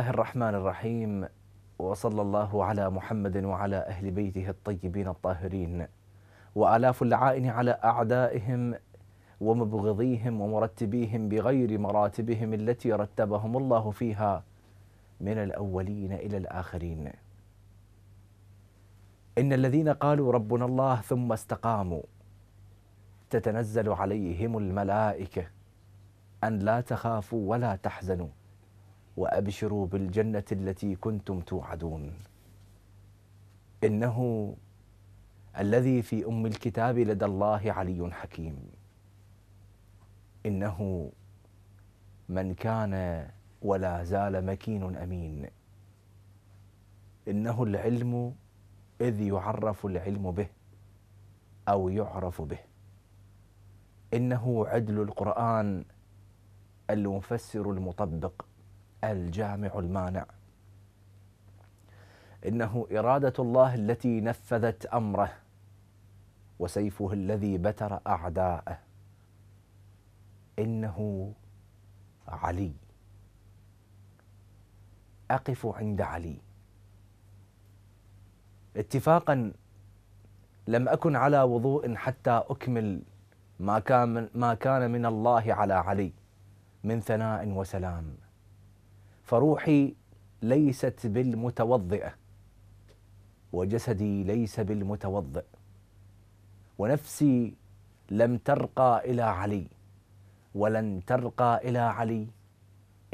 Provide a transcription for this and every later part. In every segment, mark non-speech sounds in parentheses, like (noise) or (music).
الله الرحمن الرحيم وصلى الله على محمد وعلى اهل بيته الطيبين الطاهرين والاف اللعائن على اعدائهم ومبغضيهم ومرتبيهم بغير مراتبهم التي رتبهم الله فيها من الاولين الى الاخرين ان الذين قالوا ربنا الله ثم استقاموا تتنزل عليهم الملائكه ان لا تخافوا ولا تحزنوا وابشروا بالجنه التي كنتم توعدون انه الذي في ام الكتاب لدى الله علي حكيم انه من كان ولا زال مكين امين انه العلم اذ يعرف العلم به او يعرف به انه عدل القران المفسر المطبق الجامع المانع انه اراده الله التي نفذت امره وسيفه الذي بتر اعداءه انه علي اقف عند علي اتفاقا لم اكن على وضوء حتى اكمل ما كان ما كان من الله على علي من ثناء وسلام فروحي ليست بالمتوضئه وجسدي ليس بالمتوضئ ونفسي لم ترقى الى علي ولن ترقى الى علي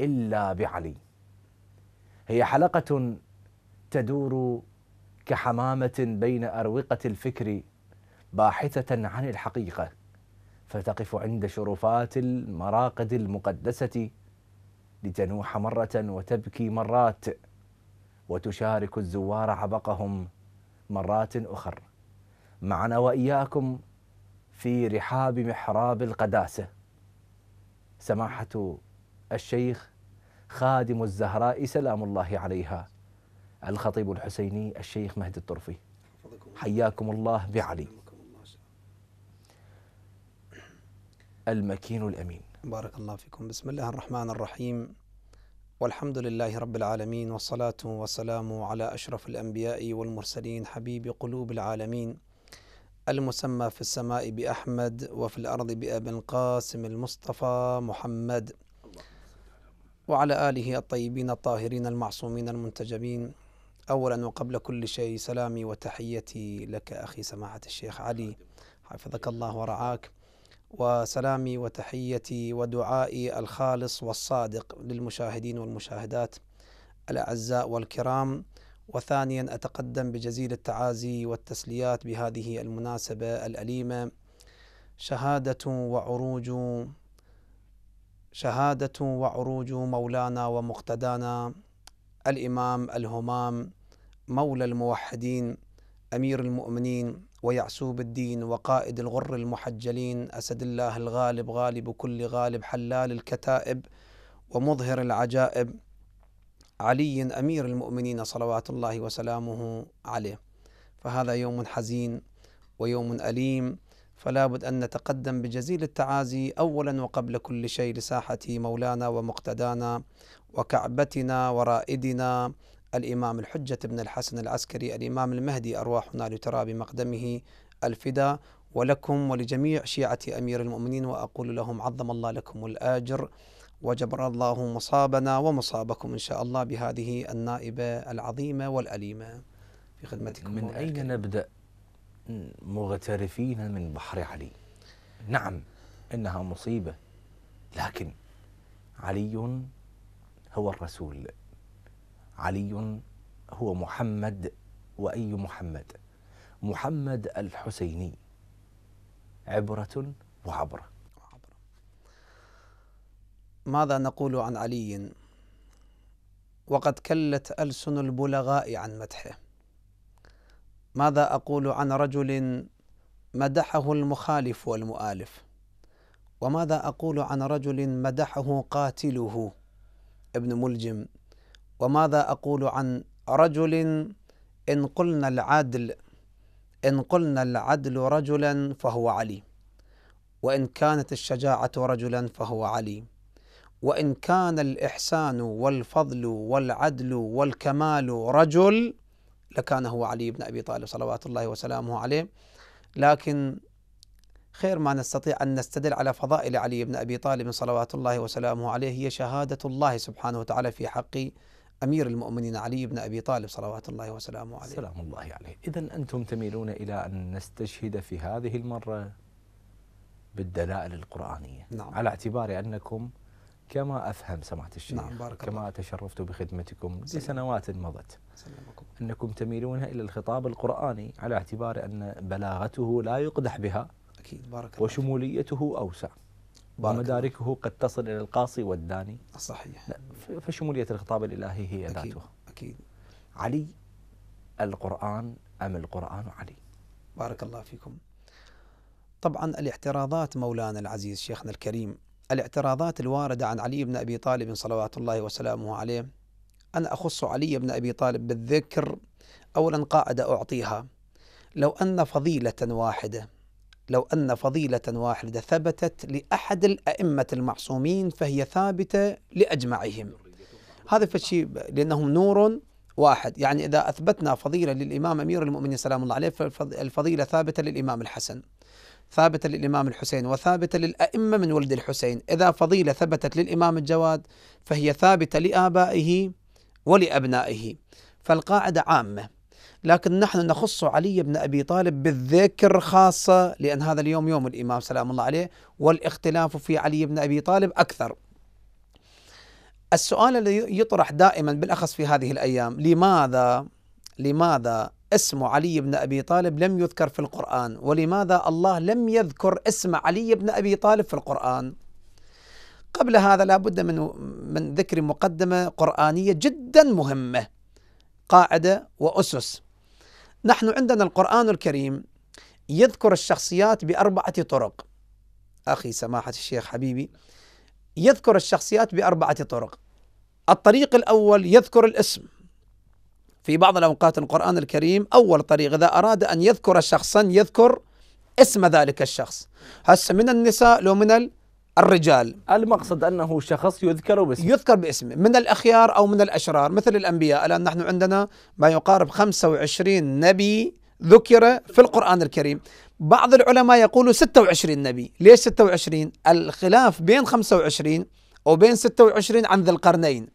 الا بعلي هي حلقه تدور كحمامه بين اروقه الفكر باحثه عن الحقيقه فتقف عند شرفات المراقد المقدسه لتنوح مرة وتبكي مرات وتشارك الزوار عبقهم مرات أخر معنا وإياكم في رحاب محراب القداسة سماحة الشيخ خادم الزهراء سلام الله عليها الخطيب الحسيني الشيخ مهدي الطرفي حياكم الله بعلي المكين الأمين بارك الله فيكم بسم الله الرحمن الرحيم والحمد لله رب العالمين والصلاة والسلام على أشرف الأنبياء والمرسلين حبيب قلوب العالمين المسمى في السماء بأحمد وفي الأرض بأب القاسم المصطفى محمد وعلى آله الطيبين الطاهرين المعصومين المنتجبين أولا وقبل كل شيء سلامي وتحيتي لك أخي سماحة الشيخ علي حفظك الله ورعاك وسلامي وتحيتي ودعائي الخالص والصادق للمشاهدين والمشاهدات الاعزاء والكرام وثانيا اتقدم بجزيل التعازي والتسليات بهذه المناسبه الاليمه شهاده وعروج شهاده وعروج مولانا ومقتدانا الامام الهمام مولى الموحدين امير المؤمنين ويعسوب الدين وقائد الغر المحجلين أسد الله الغالب غالب كل غالب حلال الكتائب ومظهر العجائب علي أمير المؤمنين صلوات الله وسلامه عليه فهذا يوم حزين ويوم أليم فلا بد أن نتقدم بجزيل التعازي أولا وقبل كل شيء لساحة مولانا ومقتدانا وكعبتنا ورائدنا الإمام الحجة بن الحسن العسكري الإمام المهدي أرواحنا لترى بمقدمه الفدا ولكم ولجميع شيعة أمير المؤمنين وأقول لهم عظم الله لكم الآجر وجبر الله مصابنا ومصابكم إن شاء الله بهذه النائبة العظيمة والأليمة في خدمتكم من أين الكريم. نبدأ مغترفين من بحر علي نعم إنها مصيبة لكن علي هو الرسول علي هو محمد واي محمد محمد الحسيني عبره وعبره ماذا نقول عن علي وقد كلت السن البلغاء عن مدحه ماذا اقول عن رجل مدحه المخالف والمؤالف وماذا اقول عن رجل مدحه قاتله ابن ملجم وماذا أقول عن رجل إن قلنا العدل إن قلنا العدل رجلا فهو علي وإن كانت الشجاعة رجلا فهو علي وإن كان الإحسان والفضل والعدل والكمال رجل لكان هو علي بن أبي طالب صلوات الله وسلامه عليه لكن خير ما نستطيع أن نستدل على فضائل علي بن أبي طالب صلوات الله وسلامه عليه هي شهادة الله سبحانه وتعالى في حق أمير المؤمنين علي بن أبي طالب صلوات الله وسلامه عليه سلام الله عليه إذا أنتم تميلون إلى أن نستشهد في هذه المرة بالدلائل القرآنية نعم. على اعتبار أنكم كما أفهم سماحة الشيخ نعم بارك كما الله. تشرفت بخدمتكم سلام. لسنوات مضت سلامكم. أنكم تميلون إلى الخطاب القرآني على اعتبار أن بلاغته لا يقدح بها أكيد بارك وشموليته أوسع ومداركه قد تصل إلى القاصي والداني صحيح فشمولية الخطاب الإلهي هي أكيد ذاته أكيد علي القرآن أم القرآن علي بارك الله فيكم طبعا الاعتراضات مولانا العزيز شيخنا الكريم الاعتراضات الواردة عن علي بن أبي طالب صلوات الله وسلامه عليه أنا أخص علي بن أبي طالب بالذكر أولا قاعدة أعطيها لو أن فضيلة واحدة لو أن فضيلة واحدة ثبتت لأحد الأئمة المعصومين فهي ثابتة لأجمعهم هذا فشي لأنهم نور واحد يعني إذا أثبتنا فضيلة للإمام أمير المؤمنين سلام الله عليه فالفضيلة ثابتة للإمام الحسن ثابتة للإمام الحسين وثابتة للأئمة من ولد الحسين إذا فضيلة ثبتت للإمام الجواد فهي ثابتة لآبائه ولأبنائه فالقاعدة عامة لكن نحن نخص علي بن أبي طالب بالذكر خاصة لأن هذا اليوم يوم الإمام سلام الله عليه والاختلاف في علي بن أبي طالب أكثر السؤال الذي يطرح دائما بالأخص في هذه الأيام لماذا لماذا اسم علي بن أبي طالب لم يذكر في القرآن ولماذا الله لم يذكر اسم علي بن أبي طالب في القرآن قبل هذا لا بد من, من ذكر مقدمة قرآنية جدا مهمة قاعدة وأسس نحن عندنا القرآن الكريم يذكر الشخصيات بأربعة طرق أخي سماحة الشيخ حبيبي يذكر الشخصيات بأربعة طرق الطريق الأول يذكر الاسم في بعض الأوقات القرآن الكريم أول طريق إذا أراد أن يذكر شخصا يذكر اسم ذلك الشخص هسه من النساء لو من الرجال المقصد أنه شخص يذكر باسمه يذكر باسمه من الأخيار أو من الأشرار مثل الأنبياء الآن نحن عندنا ما يقارب 25 نبي ذكر في القرآن الكريم بعض العلماء يقولوا 26 نبي ليش 26 الخلاف بين 25 أو بين 26 عن ذي القرنين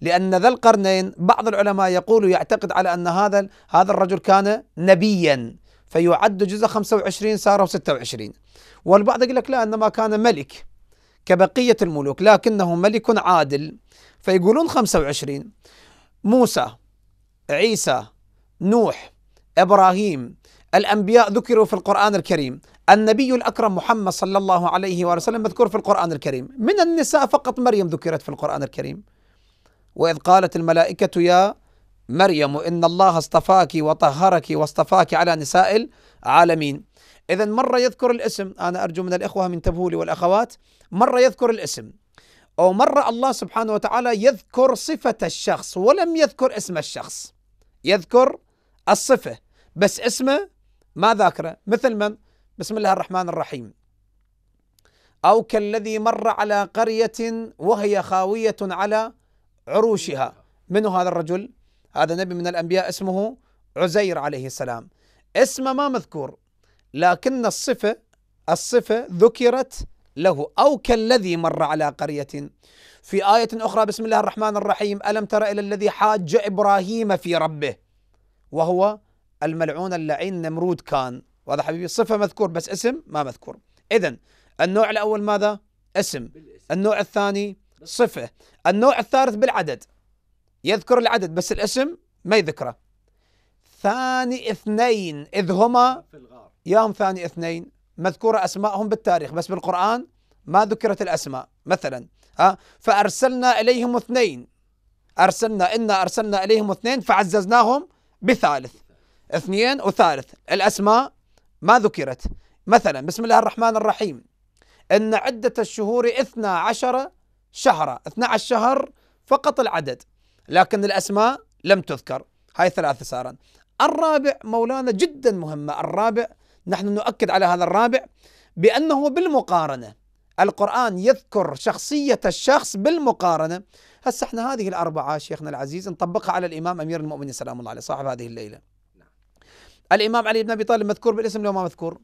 لأن ذا القرنين بعض العلماء يقول يعتقد على أن هذا هذا الرجل كان نبيا فيعد جزء 25 صاروا 26 والبعض يقول لك لا إنما كان ملك كبقية الملوك لكنه ملك عادل فيقولون 25 موسى عيسى نوح إبراهيم الأنبياء ذكروا في القرآن الكريم النبي الأكرم محمد صلى الله عليه وآله وسلم مذكور في القرآن الكريم من النساء فقط مريم ذكرت في القرآن الكريم وإذ قالت الملائكة يا مريم إن الله اصطفاك وطهرك واصطفاك على نساء العالمين إذا مرة يذكر الاسم أنا أرجو من الإخوة من تبهولي والأخوات مرة يذكر الاسم أو مرة الله سبحانه وتعالى يذكر صفة الشخص ولم يذكر اسم الشخص يذكر الصفة بس اسمه ما ذاكره مثل من بسم الله الرحمن الرحيم أو كالذي مر على قرية وهي خاوية على عروشها من هذا الرجل؟ هذا نبي من الأنبياء اسمه عزير عليه السلام اسمه ما مذكور لكن الصفة الصفة ذكرت له أو كالذي مر على قرية في آية أخرى بسم الله الرحمن الرحيم ألم تر إلى الذي حاج إبراهيم في ربه وهو الملعون اللعين نمرود كان وهذا حبيبي صفة مذكور بس اسم ما مذكور إذا النوع الأول ماذا؟ اسم النوع الثاني صفة النوع الثالث بالعدد يذكر العدد بس الاسم ما يذكره ثاني اثنين إذ هما في الغار يوم ثاني اثنين مذكورة أسماءهم بالتاريخ بس بالقرآن ما ذكرت الأسماء مثلا ها فأرسلنا إليهم اثنين أرسلنا إنا أرسلنا إليهم اثنين فعززناهم بثالث اثنين وثالث الأسماء ما ذكرت مثلا بسم الله الرحمن الرحيم إن عدة الشهور اثنا عشر شهرا اثنا عشر شهر فقط العدد لكن الأسماء لم تذكر هاي ثلاثة سارا الرابع مولانا جدا مهمة الرابع نحن نؤكد على هذا الرابع بأنه بالمقارنة القرآن يذكر شخصية الشخص بالمقارنة هسه احنا هذه الأربعة شيخنا العزيز نطبقها على الإمام أمير المؤمنين سلام الله عليه صاحب هذه الليلة الإمام علي بن أبي طالب مذكور بالاسم لو ما مذكور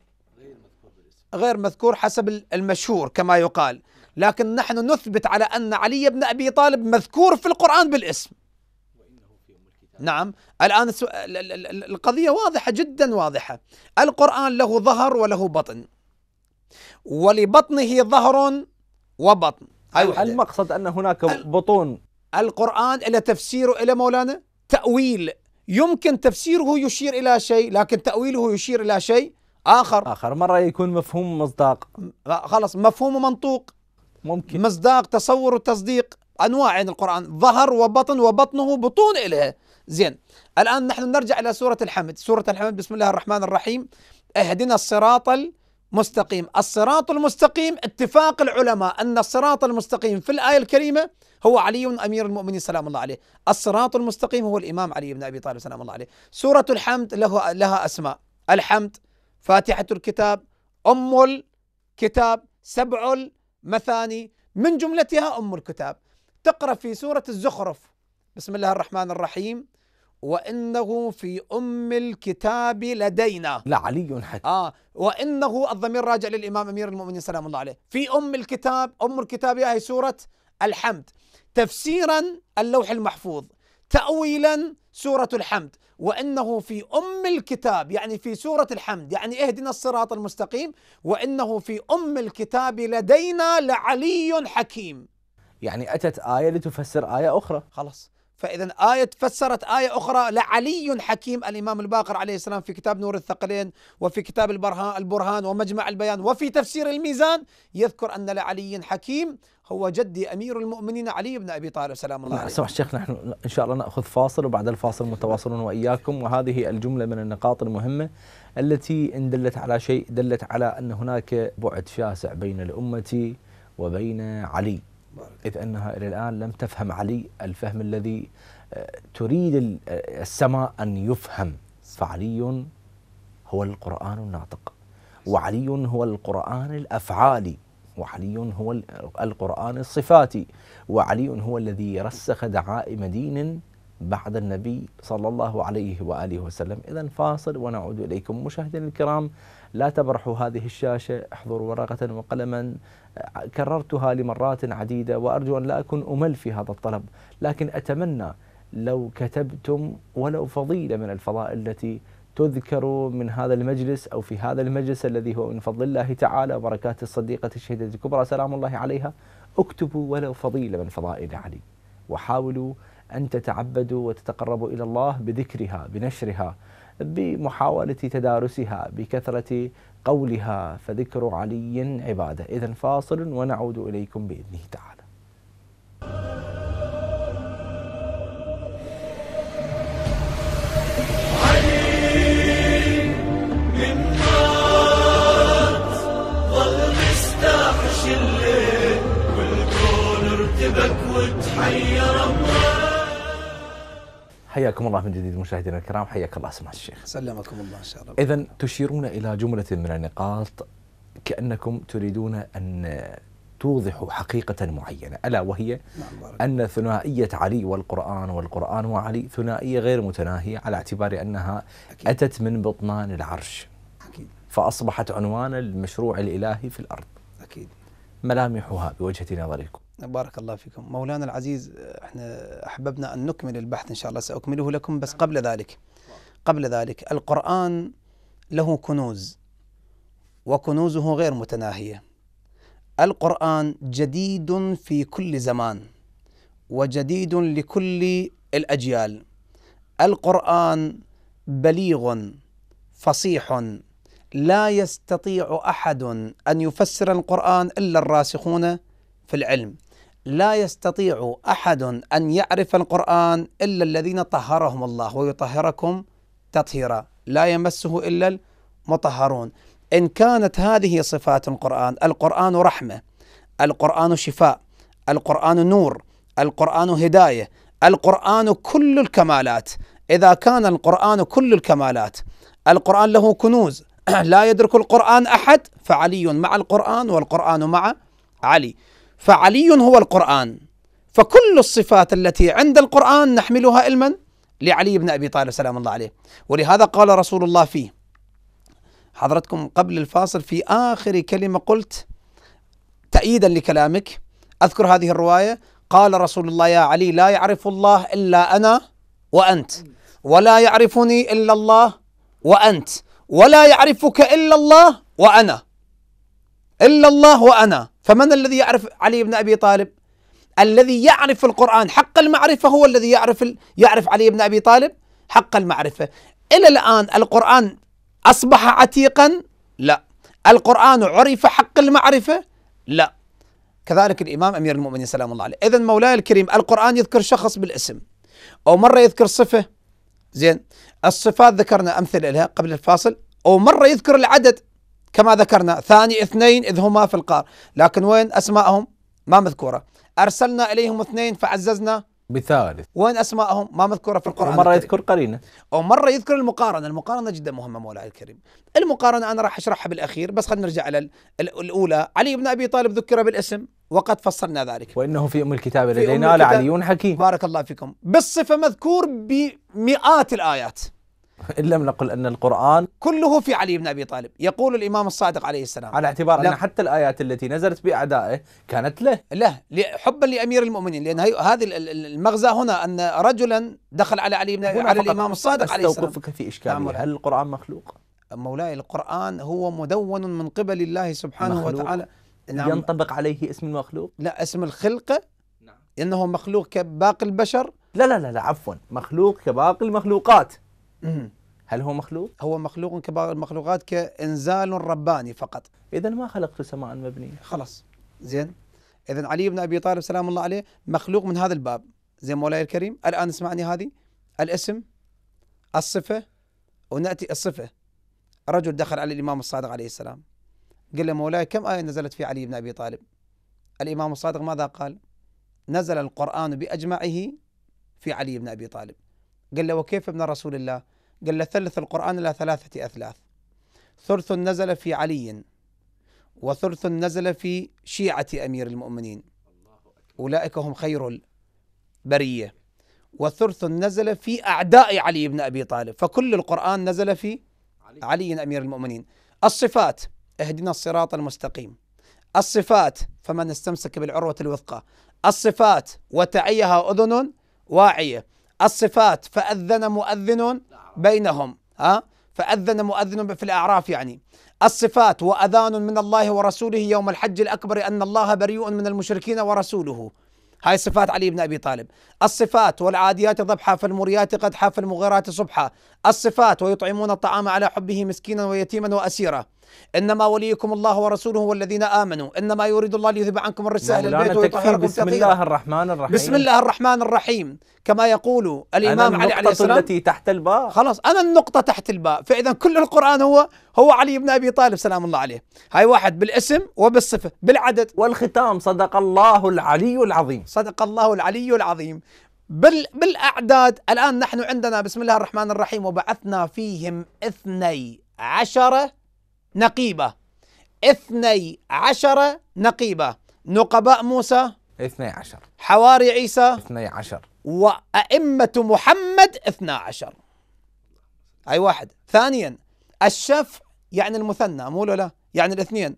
غير مذكور حسب المشهور كما يقال لكن نحن نثبت على أن علي بن أبي طالب مذكور في القرآن بالاسم نعم الآن القضية واضحة جدا واضحة القرآن له ظهر وله بطن ولبطنه ظهر وبطن هل المقصد أن هناك بطون القرآن إلى تفسيره إلى مولانا تأويل يمكن تفسيره يشير إلى شيء لكن تأويله يشير إلى شيء آخر آخر مرة يكون مفهوم مصداق آه، خلاص مفهوم منطوق ممكن مصداق تصور وتصديق أنواع القرآن ظهر وبطن وبطنه بطون إليه زين الآن نحن نرجع إلى سورة الحمد سورة الحمد بسم الله الرحمن الرحيم اهدنا الصراط المستقيم الصراط المستقيم اتفاق العلماء أن الصراط المستقيم في الآية الكريمة هو علي أمير المؤمنين سلام الله عليه الصراط المستقيم هو الإمام علي بن أبي طالب سلام الله عليه سورة الحمد له لها أسماء الحمد فاتحة الكتاب أم الكتاب سبع المثاني من جملتها أم الكتاب تقرأ في سورة الزخرف بسم الله الرحمن الرحيم وانه في ام الكتاب لدينا لعلي حكيم اه وانه الضمير راجع للامام امير المؤمنين سلام الله عليه في ام الكتاب ام الكتاب هي سوره الحمد تفسيرا اللوح المحفوظ تاويلا سوره الحمد وانه في ام الكتاب يعني في سوره الحمد يعني اهدنا الصراط المستقيم وانه في ام الكتاب لدينا لعلي حكيم يعني اتت ايه لتفسر ايه اخرى خلاص فإذا آية فسرت آية أخرى لعلي حكيم الإمام الباقر عليه السلام في كتاب نور الثقلين وفي كتاب البرهان البرهان ومجمع البيان وفي تفسير الميزان يذكر أن لعلي حكيم هو جدي أمير المؤمنين علي بن أبي طالب سلام الله عليه سمح الشيخ نحن إن شاء الله نأخذ فاصل وبعد الفاصل متواصلون وإياكم وهذه الجملة من النقاط المهمة التي إن دلت على شيء دلت على أن هناك بعد شاسع بين الأمة وبين علي إذ أنها إلى الآن لم تفهم علي الفهم الذي آه، تريد آه، السماء أن يفهم فعلي هو القرآن الناطق وعلي هو القرآن الأفعالي وعلي هو القرآن الصفاتي وعلي هو الذي رسخ دعائم دين بعد النبي صلى الله عليه وآله وسلم إذا فاصل ونعود إليكم مشاهدينا الكرام لا تبرحوا هذه الشاشة احضروا ورقة وقلما كررتها لمرات عديدة وأرجو أن لا أكون أمل في هذا الطلب لكن أتمنى لو كتبتم ولو فضيلة من الفضائل التي تذكر من هذا المجلس أو في هذا المجلس الذي هو من فضل الله تعالى وبركات الصديقة الشهيدة الكبرى سلام الله عليها اكتبوا ولو فضيلة من فضائل علي وحاولوا أن تتعبدوا وتتقربوا إلى الله بذكرها بنشرها بمحاولة تدارسها بكثرة قولها فذكر علي عبادة إذا فاصل ونعود إليكم بإذنه تعالى الليل والكون ارتبك وتحير حياكم الله من جديد مشاهدينا الكرام حياك الله سماحة الشيخ سلمكم الله إن شاء الله إذا تشيرون إلى جملة من النقاط كأنكم تريدون أن توضح حقيقة معينة ألا وهي نعم، أن ثنائية علي والقرآن والقرآن وعلي ثنائية غير متناهية على اعتبار أنها أكيد. أتت من بطنان العرش أكيد. فأصبحت عنوان المشروع الإلهي في الأرض أكيد ملامحها بوجهة نظركم بارك الله فيكم مولانا العزيز احنا أحببنا أن نكمل البحث إن شاء الله سأكمله لكم بس قبل ذلك قبل ذلك القرآن له كنوز وكنوزه غير متناهية القرآن جديد في كل زمان وجديد لكل الأجيال القرآن بليغ فصيح لا يستطيع أحد أن يفسر القرآن إلا الراسخون في العلم لا يستطيع احد ان يعرف القران الا الذين طهرهم الله ويطهركم تطهيرا لا يمسه الا المطهرون ان كانت هذه صفات القران القران رحمه القران شفاء القران نور القران هدايه القران كل الكمالات اذا كان القران كل الكمالات القران له كنوز (clears throat) لا يدرك القران احد فعلي مع القران والقران مع علي فعلي هو القرآن فكل الصفات التي عند القرآن نحملها علما لعلي بن أبي طالب سلام الله عليه ولهذا قال رسول الله فيه حضرتكم قبل الفاصل في آخر كلمة قلت تأييدا لكلامك أذكر هذه الرواية قال رسول الله يا علي لا يعرف الله إلا أنا وأنت ولا يعرفني إلا الله وأنت ولا يعرفك إلا الله وأنا إلا الله وأنا فمن الذي يعرف علي بن ابي طالب؟ الذي يعرف القرآن حق المعرفة هو الذي يعرف ال... يعرف علي بن أبي طالب حق المعرفة إلى الآن القرآن أصبح عتيقا لا القرآن عرف حق المعرفة لا كذلك الإمام أمير المؤمنين سلام الله عليه إذا مولاي الكريم القرآن يذكر شخص بالاسم أو مرة يذكر صفة زين الصفات ذكرنا أمثلة لها قبل الفاصل أو مرة يذكر العدد كما ذكرنا ثاني اثنين إذ هما في القار لكن وين أسماءهم ما مذكورة أرسلنا إليهم اثنين فعززنا بثالث وين أسماءهم ما مذكورة في القرآن مرة يذكر قرينة أو مرة يذكر المقارنة المقارنة جدا مهمة مولاي الكريم المقارنة أنا راح أشرحها بالأخير بس خلينا نرجع على الأولى علي بن أبي طالب ذكر بالاسم وقد فصلنا ذلك وإنه في أم الكتاب لدينا لعلي حكيم بارك الله فيكم بالصفة مذكور بمئات الآيات إن لم نقل أن القرآن كله في علي بن أبي طالب يقول الإمام الصادق عليه السلام على اعتبار أن حتى الآيات التي نزلت بأعدائه كانت له له حبا لأمير المؤمنين لأن هذه المغزى هنا أن رجلا دخل على علي بن على الإمام الصادق عليه السلام أستوقفك في إشكالية نعم. هل القرآن مخلوق؟ مولاي القرآن هو مدون من قبل الله سبحانه مخلوق. وتعالى نعم ينطبق عليه اسم المخلوق؟ لا اسم الخلقة نعم. إنه مخلوق كباقي البشر لا لا, لا عفوا مخلوق كباقي المخلوقات هل هو مخلوق؟ هو مخلوق كبار المخلوقات كإنزال رباني فقط إذا ما خلقت سماء مبنية خلاص زين إذا علي بن أبي طالب سلام الله عليه مخلوق من هذا الباب زين مولاي الكريم الآن اسمعني هذه الاسم الصفة ونأتي الصفة رجل دخل على الإمام الصادق عليه السلام قال له مولاي كم آية نزلت في علي بن أبي طالب الإمام الصادق ماذا قال نزل القرآن بأجمعه في علي بن أبي طالب قال له وكيف ابن رسول الله قال له ثلث القرآن إلى ثلاثة أثلاث ثلث نزل في علي وثلث نزل في شيعة أمير المؤمنين أولئك هم خير البرية وثلث نزل في أعداء علي بن أبي طالب فكل القرآن نزل في علي أمير المؤمنين الصفات اهدنا الصراط المستقيم الصفات فمن استمسك بالعروة الوثقى الصفات وتعيها أذن واعية الصفات فأذن مؤذن بينهم ها فأذن مؤذن في الأعراف يعني الصفات وأذان من الله ورسوله يوم الحج الأكبر أن الله بريء من المشركين ورسوله هاي صفات علي بن أبي طالب الصفات والعاديات ضبحا فالموريات قدحا فالمغيرات صبحا الصفات ويطعمون الطعام على حبه مسكينا ويتيما واسيرا انما وليكم الله ورسوله والذين امنوا انما يريد الله ليذهب عنكم الرسالة نعم، البيت ويطهركم بسم الله الرحمن الرحيم بسم الله الرحمن الرحيم كما يقول الامام علي عليه السلام التي تحت الباء خلاص انا النقطه تحت الباء فاذا كل القران هو هو علي بن ابي طالب سلام الله عليه هاي واحد بالاسم وبالصفه بالعدد والختام صدق الله العلي العظيم صدق الله العلي العظيم بال بالأعداد الآن نحن عندنا بسم الله الرحمن الرحيم وبعثنا فيهم اثني عشر نقيبة اثني عشر نقيبة نقباء موسى اثني عشر حواري عيسى اثني عشر وأئمة محمد اثنا عشر أي واحد ثانيا الشفع يعني المثنى مو لا يعني الاثنين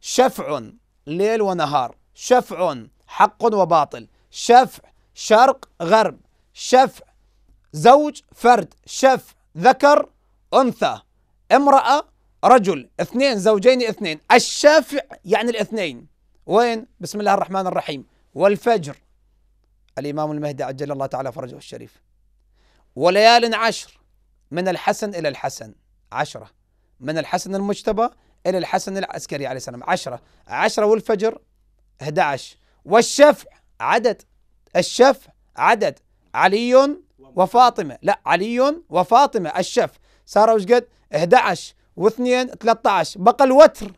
شفع ليل ونهار شفع حق وباطل شفع شرق غرب شفع زوج فرد شفع ذكر أنثى امرأة رجل اثنين زوجين اثنين الشافع يعني الاثنين وين بسم الله الرحمن الرحيم والفجر الإمام المهدي عجل الله تعالى فرجه الشريف وليال عشر من الحسن إلى الحسن عشرة من الحسن المجتبى إلى الحسن العسكري عليه السلام عشرة عشرة والفجر 11 والشفع عدد الشف عدد علي وفاطمة لا علي وفاطمة الشف صاروا ايش قد 11 واثنين 13 بقى الوتر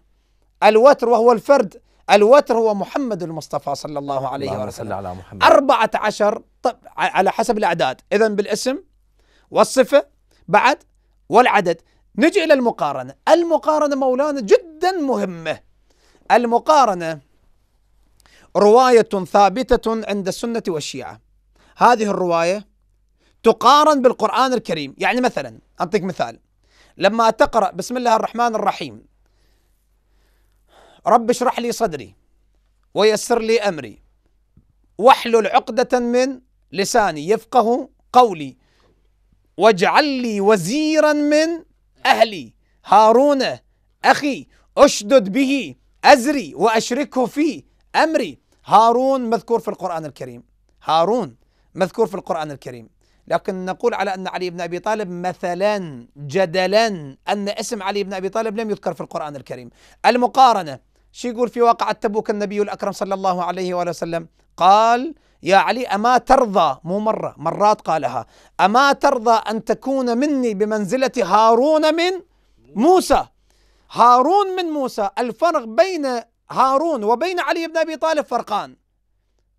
الوتر وهو الفرد الوتر هو محمد المصطفى صلى الله عليه الله وسلم على محمد 14 طب على حسب الأعداد إذا بالاسم والصفة بعد والعدد نجي إلى المقارنة المقارنة مولانا جدا مهمة المقارنة رواية ثابتة عند السنة والشيعة هذه الرواية تقارن بالقرآن الكريم يعني مثلا أعطيك مثال لما تقرأ بسم الله الرحمن الرحيم رب اشرح لي صدري ويسر لي أمري واحلل عقدة من لساني يفقه قولي واجعل لي وزيرا من أهلي هارون أخي أشدد به أزري وأشركه في أمري هارون مذكور في القرآن الكريم هارون مذكور في القرآن الكريم لكن نقول على أن علي بن أبي طالب مثلا جدلا أن اسم علي بن أبي طالب لم يذكر في القرآن الكريم المقارنة شو يقول في واقعة تبوك النبي الأكرم صلى الله عليه وآله وسلم قال يا علي أما ترضى مو مرة مرات قالها أما ترضى أن تكون مني بمنزلة هارون من موسى هارون من موسى الفرق بين هارون وبين علي بن أبي طالب فرقان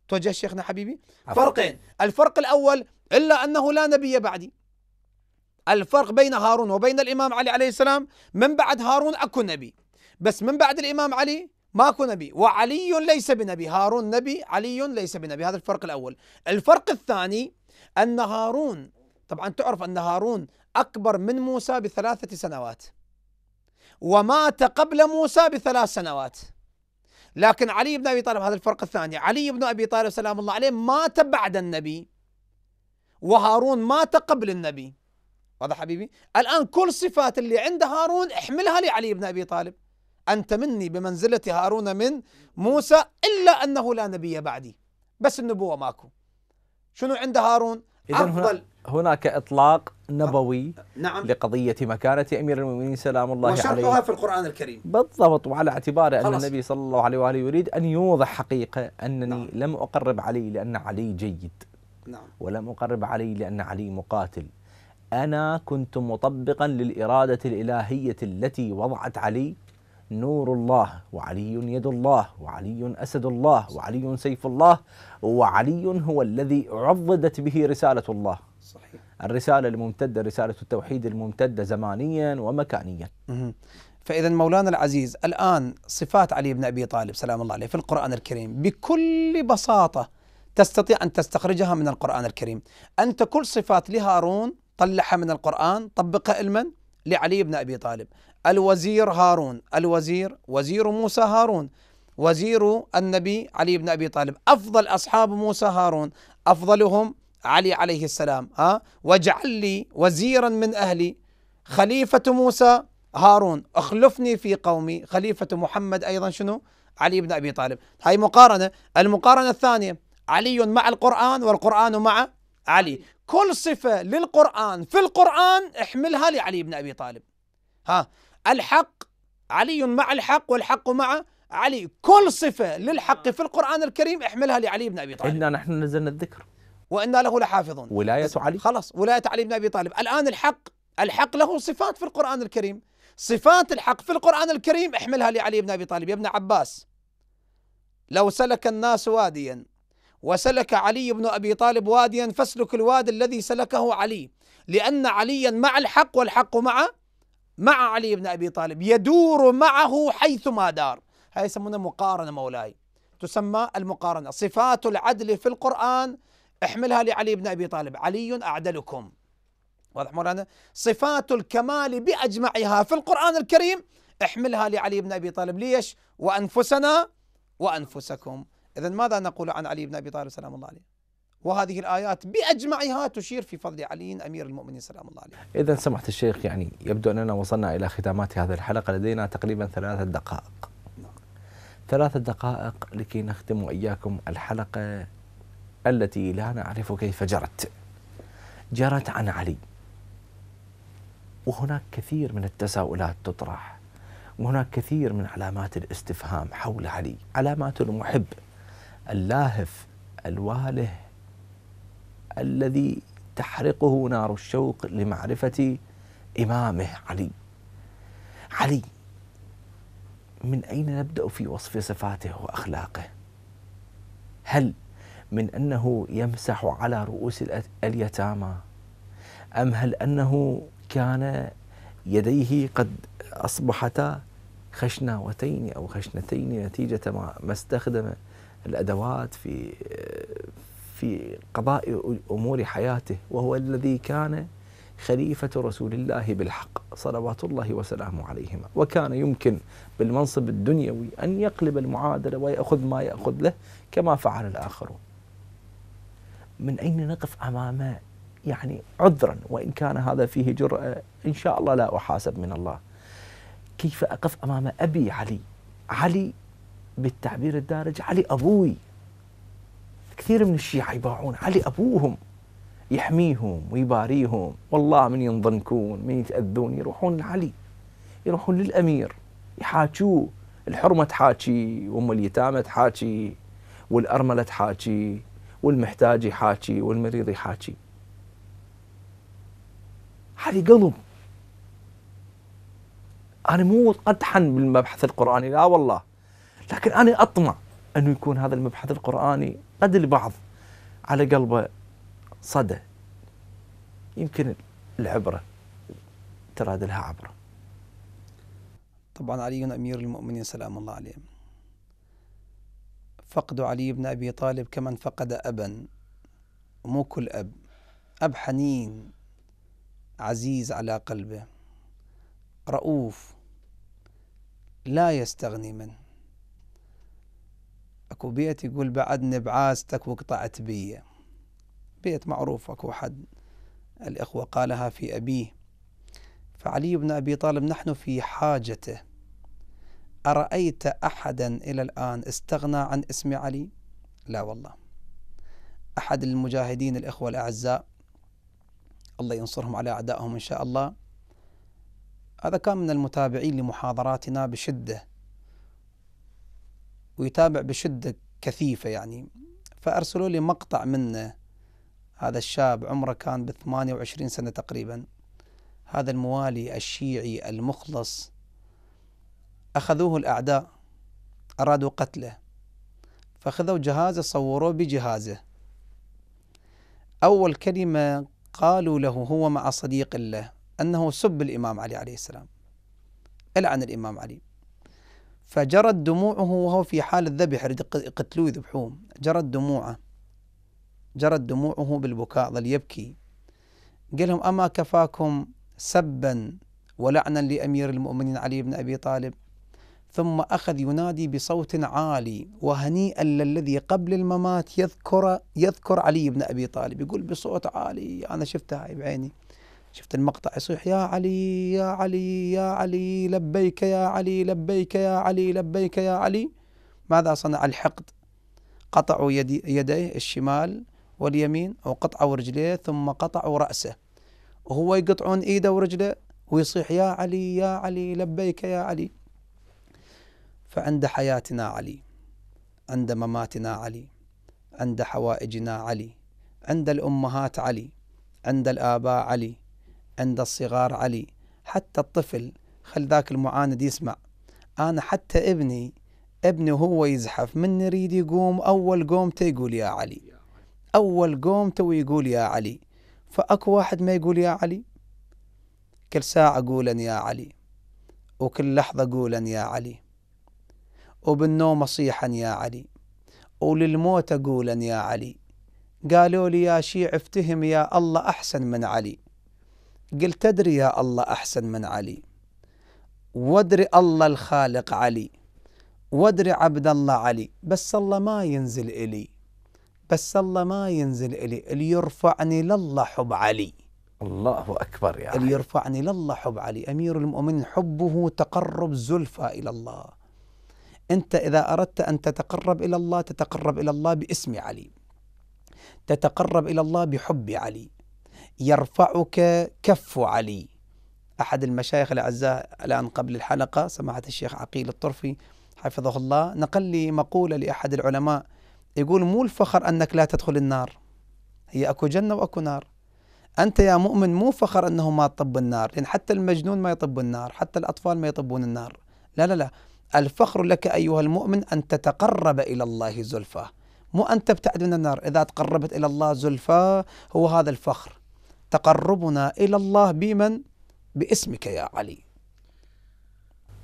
توجه شيخنا حبيبي فرقين الفرق الأول إلا أنه لا نبي بعدي الفرق بين هارون وبين الإمام علي عليه السلام من بعد هارون أكو نبي بس من بعد الإمام علي ماكو نبي وعلي ليس بنبي هارون نبي علي ليس بنبي هذا الفرق الأول الفرق الثاني أن هارون طبعا تعرف أن هارون أكبر من موسى بثلاثة سنوات ومات قبل موسى بثلاث سنوات لكن علي بن ابي طالب هذا الفرق الثاني، علي بن ابي طالب سلام الله عليه مات بعد النبي وهارون مات قبل النبي. واضح حبيبي؟ الان كل صفات اللي عند هارون احملها لعلي بن ابي طالب. انت مني بمنزله هارون من موسى الا انه لا نبي بعدي. بس النبوه ماكو. شنو عند هارون؟ افضل هناك إطلاق نبوي أه، نعم لقضية مكانة أمير المؤمنين سلام الله عليه وشرحها في القرآن الكريم بالضبط وعلى اعتبار أن النبي صلى الله عليه وآله يريد أن يوضح حقيقة أنني نعم. لم أقرب علي لأن علي جيد نعم. ولم أقرب علي لأن علي مقاتل أنا كنت مطبقا للإرادة الإلهية التي وضعت علي نور الله وعلي يد الله وعلي أسد الله وعلي سيف الله وعلي هو الذي عضدت به رسالة الله صحيح الرسالة الممتدة رسالة التوحيد الممتدة زمانيا ومكانيا فإذا مولانا العزيز الآن صفات علي بن أبي طالب سلام الله عليه في القرآن الكريم بكل بساطة تستطيع أن تستخرجها من القرآن الكريم أنت كل صفات لهارون طلعها من القرآن طبقها علما لعلي بن أبي طالب الوزير هارون الوزير وزير موسى هارون وزير النبي علي بن ابي طالب، افضل اصحاب موسى هارون، افضلهم علي عليه السلام ها واجعل لي وزيرا من أهلي خليفة موسى هارون اخلفني في قومي خليفة محمد أيضا شنو علي بن أبي طالب هاي مقارنة المقارنة الثانية علي مع القرآن والقرآن مع علي كل صفة للقرآن في القرآن احملها لعلي بن أبي طالب ها الحق علي مع الحق والحق مع علي كل صفة للحق في القرآن الكريم احملها لعلي بن أبي طالب عندنا نحن نزلنا الذكر وإنا له لحافظون ولاية علي خلاص ولاية علي بن أبي طالب الآن الحق الحق له صفات في القرآن الكريم صفات الحق في القرآن الكريم احملها لعلي بن أبي طالب يا ابن عباس لو سلك الناس واديا وسلك علي بن أبي طالب واديا فاسلك الوادي الذي سلكه علي لأن عليا مع الحق والحق مع مع علي بن أبي طالب يدور معه حيثما دار هاي يسمونها مقارنة مولاي تسمى المقارنة صفات العدل في القرآن احملها لعلي بن أبي طالب علي أعدلكم واضح مولانا صفات الكمال بأجمعها في القرآن الكريم احملها لعلي بن أبي طالب ليش وأنفسنا وأنفسكم إذا ماذا نقول عن علي بن أبي طالب سلام الله عليه وهذه الآيات بأجمعها تشير في فضل علي أمير المؤمنين سلام الله عليه إذا سمحت الشيخ يعني يبدو أننا وصلنا إلى ختامات هذه الحلقة لدينا تقريبا ثلاثة دقائق ثلاثة دقائق لكي نختم إياكم الحلقة التي لا نعرف كيف جرت جرت عن علي وهناك كثير من التساؤلات تطرح وهناك كثير من علامات الاستفهام حول علي علامات المحب اللاهف الواله الذي تحرقه نار الشوق لمعرفة إمامه علي علي من أين نبدأ في وصف صفاته وأخلاقه هل من أنه يمسح على رؤوس اليتامى أم هل أنه كان يديه قد أصبحتا خشناوتين أو خشنتين نتيجة ما استخدم الأدوات في في قضاء أمور حياته وهو الذي كان خليفة رسول الله بالحق صلوات الله وسلامه عليهما وكان يمكن بالمنصب الدنيوي أن يقلب المعادلة ويأخذ ما يأخذ له كما فعل الآخرون من أين نقف أمام يعني عذرا وإن كان هذا فيه جرأة إن شاء الله لا أحاسب من الله كيف أقف أمام أبي علي علي بالتعبير الدارج علي أبوي كثير من الشيعة يباعون علي أبوهم يحميهم ويباريهم والله من ينضنكون من يتأذون يروحون لعلي يروحون للأمير يحاجوه الحرمة تحاكي وأم اليتامى تحاكي والأرملة تحاكي والمحتاج يحاكي والمريض يحاكي هذه قلب أنا مو قدحا بالمبحث القرآني لا والله لكن أنا أطمع أنه يكون هذا المبحث القرآني قد البعض على قلبه صدى يمكن العبرة تراد لها عبرة طبعا علي أمير المؤمنين سلام الله عليه فقد علي بن أبي طالب كمن فقد أبا مو كل أب أب حنين عزيز على قلبه رؤوف لا يستغني منه اكو بيت يقول بعدني نبعاستك وقطعت بي بيت معروف اكو حد الاخوه قالها في ابيه فعلي بن ابي طالب نحن في حاجته أرأيت أحدا إلى الآن استغنى عن اسم علي؟ لا والله أحد المجاهدين الإخوة الأعزاء الله ينصرهم على أعدائهم إن شاء الله هذا كان من المتابعين لمحاضراتنا بشدة ويتابع بشدة كثيفة يعني فأرسلوا لي مقطع منه هذا الشاب عمره كان ب 28 سنة تقريبا هذا الموالي الشيعي المخلص أخذوه الأعداء أرادوا قتله فأخذوا جهازه صوروه بجهازه أول كلمة قالوا له هو مع صديق له أنه سب الإمام علي عليه السلام ألعن الإمام علي فجرت دموعه وهو في حال الذبح قتلوه يذبحوه جرت دموعه جرت دموعه بالبكاء ظل يبكي قال لهم أما كفاكم سبا ولعنا لأمير المؤمنين علي بن أبي طالب ثم أخذ ينادي بصوت عالي وهنيئا للذي قبل الممات يذكر يذكر علي بن أبي طالب يقول بصوت عالي أنا شفتها بعيني شفت المقطع يصيح يا علي يا علي يا علي لبيك يا علي لبيك يا علي لبيك يا علي ماذا صنع الحقد قطعوا يدي يديه الشمال واليمين وقطعوا رجليه ثم قطعوا رأسه وهو يقطعون إيده ورجله ويصيح يا علي يا علي لبيك يا علي فعند حياتنا علي عند مماتنا علي عند حوائجنا علي عند الامهات علي عند الاباء علي عند الصغار علي حتى الطفل خل ذاك المعاند يسمع انا حتى ابني ابني هو يزحف من يريد يقوم اول قومته يقول يا علي اول قومته ويقول يا علي فاكو واحد ما يقول يا علي كل ساعه قولا يا علي وكل لحظه قولا يا علي وبالنوم أصيحا يا علي وللموت أقولا يا علي قالوا لي يا شيع افتهم يا الله أحسن من علي قلت أدري يا الله أحسن من علي وادري الله الخالق علي وادري عبد الله علي بس الله ما ينزل إلي بس الله ما ينزل إلي اللي يرفعني لله حب علي الله أكبر يا اللي يرفعني لله حب علي أمير المؤمنين حبه تقرب زلفى إلى الله أنت إذا أردت أن تتقرب إلى الله تتقرب إلى الله باسم علي تتقرب إلى الله بحب علي يرفعك كف علي أحد المشايخ الأعزاء الآن قبل الحلقة سماحة الشيخ عقيل الطرفي حفظه الله نقل لي مقولة لأحد العلماء يقول مو الفخر أنك لا تدخل النار هي أكو جنة وأكو نار أنت يا مؤمن مو فخر أنه ما تطب النار لأن حتى المجنون ما يطب النار حتى الأطفال ما يطبون النار لا لا لا الفخر لك أيها المؤمن أن تتقرب إلى الله زلفى مو أن تبتعد من النار إذا تقربت إلى الله زلفى هو هذا الفخر تقربنا إلى الله بمن؟ باسمك يا علي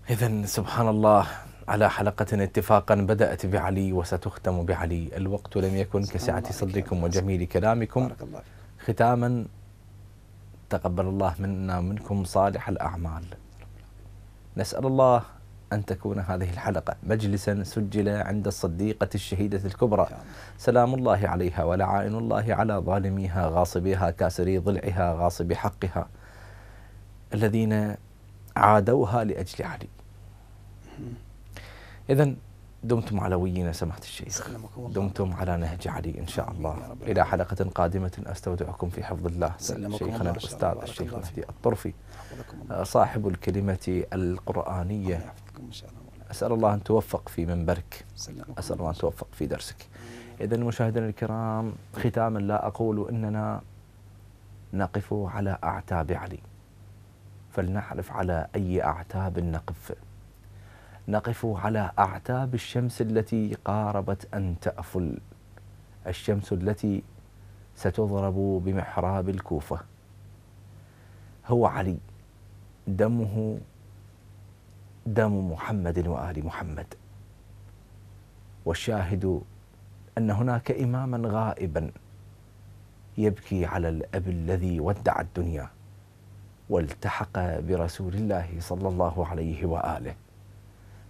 إذا سبحان الله على حلقة اتفاقا بدأت بعلي وستختم بعلي الوقت لم يكن كسعة صدركم وجميل كلامكم بارك الله ختاما تقبل الله منا ومنكم صالح الأعمال نسأل الله أن تكون هذه الحلقة مجلسا سجل عند الصديقة الشهيدة الكبرى سلام الله عليها ولعائن الله على ظالميها غاصبيها كاسري ضلعها غاصب حقها الذين عادوها لأجل علي إذا دمتم علويين سماحة الشيخ دمتم على نهج علي إن شاء الله إلى حلقة قادمة أستودعكم في حفظ الله شيخنا الأستاذ الشيخ مهدي الطرفي صاحب الكلمة القرآنية إن شاء الله أسأل الله أن توفق في منبرك أسأل الله أن توفق في درسك إذا مشاهدينا الكرام ختاما لا أقول إننا نقف على أعتاب علي فلنعرف على أي أعتاب نقف نقف على أعتاب الشمس التي قاربت أن تأفل الشمس التي ستضرب بمحراب الكوفة هو علي دمه دم محمد وال محمد والشاهد ان هناك اماما غائبا يبكي على الاب الذي ودع الدنيا والتحق برسول الله صلى الله عليه واله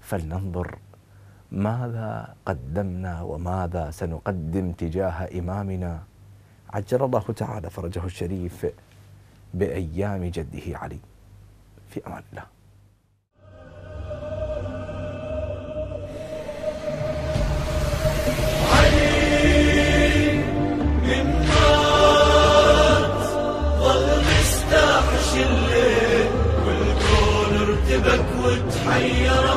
فلننظر ماذا قدمنا وماذا سنقدم تجاه امامنا عجل الله تعالى فرجه الشريف بايام جده علي في امان الله حي